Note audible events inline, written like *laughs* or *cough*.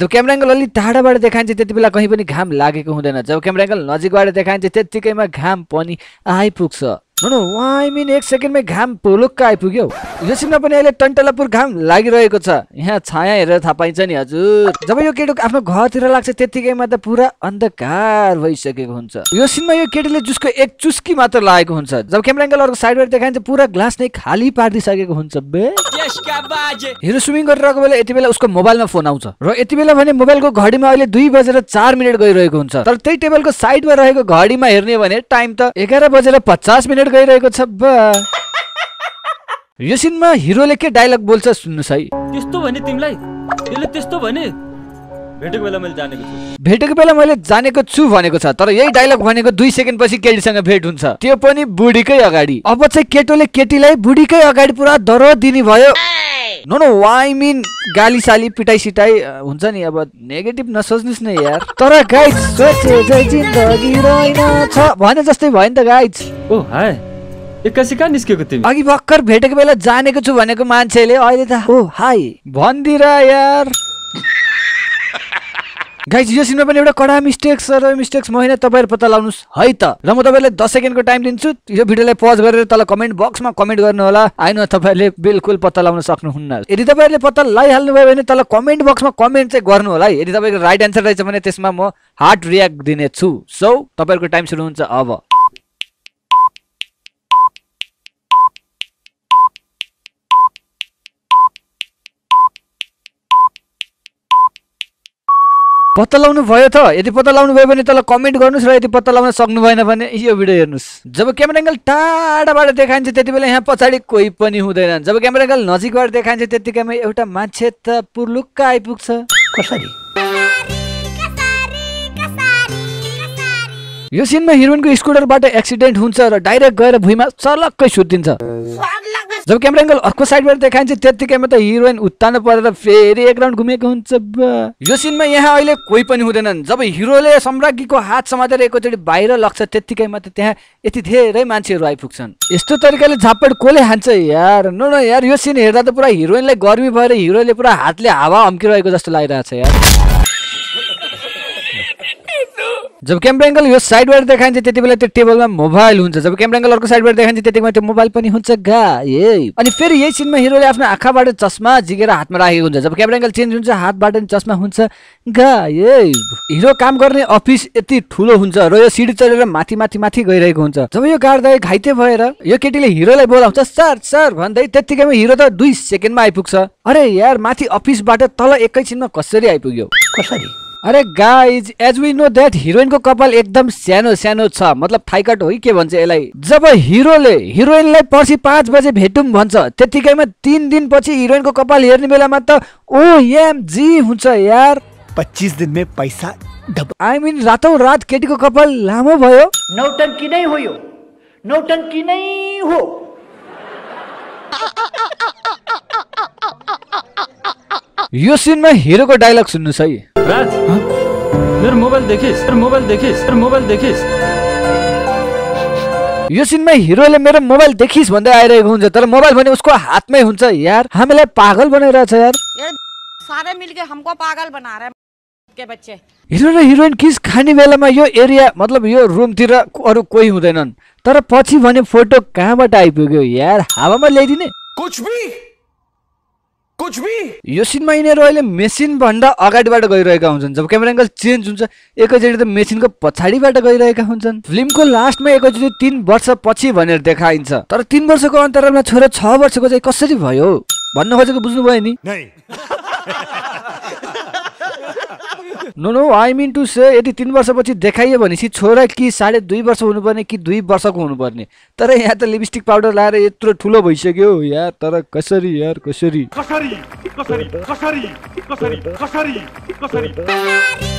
जब camera angle अलिक टाढाबाट देखाइन्छ त्यति बेला कहीँ पनि घाम लागेको हुँदैन जब क्यामेरा एङ्गल नजिकबाट देखाइन्छ त्यत्तिकैमा घाम पनि आइपुग्छ हुनु मिन एक सेकेन्डमै घाम पोलुक्क आइपुग्यो यो सिनमा पनि अहिले टन्टलापुर घाम लागिरहेको छ यहाँ छाया हेरेर थाहा पाइन्छ नि हजुर जब यो केटो आफ्नो घरतिर लाग्छ त्यत्तिकैमा त पुरा अन्धकार भइसकेको हुन्छ यो सिनमा यो केटीले जुसको एक चुस्की मात्र लागेको हुन्छ जब क्यामेरा एङ्गल अर्को साइडबाट देखाइन्छ पुरा ग्लास नै खाली पारिदिइसकेको हुन्छ बे हिजो स्विमिङ गरिरहेको बेला यति बेला उसको मोबाइलमा फोन आउँछ र यति बेला भने मोबाइलको घडीमा अहिले दुई बजेर चार मिनट गइरहेको हुन्छ तर त्यही टेबलको साइडमा रहेको घडीमा हेर्ने भने टाइम त एघार बजेर पचास मिनट गइरहेको छ यो सिनमा हिरोले के डायलग बोल्छ सुन्नुहोस् है त्यस्तो भने तिमीलाई त्यसले त्यस्तो भने भेटेको बेला मैले जानेको छु भेटेको बेला मैले जानेको छु भनेको छ तर यही डाइलग भनेको दुई पछि केटीसँग भेट हुन्छ त्यो पनि बुढीकै अगाडि अब चाहिँ केटोले केटीलाई बुढीकै अगाडि पुरा दरो दिने भयो नो नो वाइ मिन गाली साली पिटाइ सिटाइ हुन्छ नि अब नेगेटिभ नसोच्नुहोस् न यार तर गाइज भने जस्तै भयो नि त गाइज ओ हाय एक्कासी कहाँ निस्केको तिमी अघि भर्खर भेटेको बेला जानेको छु भनेको मान्छेले अहिले त ओ हाई भनिदिएर यार गाइज यो सिनमा पनि एउटा कडा मिस्टेक्स र मिस्टेक्स म होइन तपाईँहरू पत्ता लगाउनुहोस् है त र म तपाईँलाई दस सेकेन्डको टाइम दिन्छु यो भिडियोलाई पज गरेर तल कमेन्ट बक्समा कमेन्ट गर्नु गर्नुहोला आइन तपाईँहरूले बिल्कुल पत्ता लगाउन सक्नुहुन्न यदि तपाईँहरूले पत्ता लगाइहाल्नु भयो भने तल कमेन्ट बक्समा कमेन्ट चाहिँ गर्नु होला है यदि तपाईँको राइट एन्सर रहेछ भने त्यसमा म हार्ड रियाक्ट दिनेछु सो तपाईँहरूको टाइम सुरु हुन्छ अब पत्ता लाउनु भयो त यदि पत्ता लाउनु भयो भने तल कमेन्ट गर्नुहोस् र यदि पत्ता लाउन सक्नु भएन भने यो भिडियो हेर्नुहोस् जब क्यामेरा एङ्गल टाढाबाट देखाइन्छ त्यति बेला यहाँ पछाडि कोही पनि हुँदैन जब क्यामेरा एङ्गल नजिकबाट देखाइन्छ त्यतिकैमा एउटा मान्छे त पुर्लुक्क आइपुग्छ कसरी यो सिनमा हिरोइनको स्कुटरबाट एक्सिडेन्ट हुन्छ र डाइरेक्ट गएर भुइँमा सलक्कै सुत्दिन्छ जब क्यामेरा एङ्गल अर्को साइडबाट देखाइन्छ त्यतिकैमा त हिरोइन उत्तान परेर फेरि एक राउन्ड घुमेको हुन्छ यो सिनमा यहाँ अहिले कोही पनि हुँदैनन् जब हिरोले सम्राज्ञीको हात समातेर एकचोटि बाहिर लग्छ त्यतिकै त त्यहाँ यति धेरै मान्छेहरू आइपुग्छन् यस्तो तरिकाले झापड कसले हान्छ यार न न यार यो सिन हेर्दा त पुरा हिरोइनलाई गर्मी भएर हिरोले पुरा हातले हावा हम्किरहेको जस्तो लागिरहेको छ यार जब क्यामरा एङ्गल यो साइडबाट देखाइन्छ त्यति बेला त्यो टेबलमा मोबाइल हुन्छ जब क्यामरा एङ्गल अर्को साइडबाट देखाइन्छ त्यति बेला त्यो मोबाइल पनि हुन्छ गा ए अनि फेरि यही सिनमा हिरोले आफ्नो आँखाबाट चस्मा जिगेर हातमा राखेको हुन्छ जब क्यामरा एङ्गल चेन्ज हुन्छ हातबाट नि चस्मा हुन्छ गा ए हिरो काम गर्ने अफिस यति ठुलो हुन्छ र यो सिडी चढेर माथि माथि माथि गइरहेको हुन्छ जब यो गाड्दै घाइते भएर यो केटीले हिरोलाई बोलाउँछ सर सर भन्दै त्यत्तिकैमा हिरो त दुई सेकेन्डमा आइपुग्छ अरे यार माथि अफिसबाट तल एकैछिनमा कसरी आइपुग्यो कसरी अरे guys as we know that हिरोइनको कपाल एकदम सानो सानो छ मतलब थाइकट हो कि के भन्छ यसलाई जब हिरोले हिरोइनलाई पर्सि पाँच बजे भेटौँ भन्छ त्यतिकैमा तिन दिनपछि हिरोइनको कपाल हेर्ने बेलामा त ओ एम जी हुन्छ यार पच्चिस दिनमै पैसा आई मिन रातौँ रात केटीको कपाल लामो भयो नौटङ्की नै हो यो नौटङ्की नै हो यो सिनमा हिरोको डायलग सुन्नुहोस् है राज मेरो मोबाइल देखिस मेरो मोबाइल देखिस मेरो मोबाइल देखिस यो सिनमा हिरोले मेरो मोबाइल देखिस् भन्दै आइरहेको हुन्छ तर मोबाइल भने उसको हातमै हुन्छ यार हामीलाई पागल बनाइरहेछ यार सारे मिलके हमको पागल बना रहे के बच्चे हिरो र हिरोइन किस खाने बेलामा यो एरिया मतलब यो रुमतिर अरू कोही हुँदैनन् तर पछि भने फोटो कहाँबाट आइपुग्यो यार हावामा ल्याइदिने कुछ भी कुछ भी यो सिनमा यिनीहरू अहिले मेसिनभन्दा अगाडिबाट गइरहेका हुन्छन् जब क्यामेरा एङ्गल चेन्ज हुन्छ एकैचोटि त मेसिनको पछाडिबाट गइरहेका हुन्छन् फिल्मको लास्टमा एकैचोटि तिन पछि भनेर देखाइन्छ तर तिन वर्षको अन्तरालमा छोरा छ वर्षको चाहिँ कसरी भयो भन्न खोजेको बुझ्नुभयो भयो *laughs* no no I mean to say यदि तिन वर्षपछि देखाइयो भनेपछि छोरा कि साढे दुई वर्ष हुनुपर्ने कि दुई वर्षको हुनुपर्ने तर यहाँ त लिपस्टिक पाउडर लगाएर यत्रो ठुलो भइसक्यो या तर कसरी यार कसरी कसरी कसरी कसरी कसरी कसरी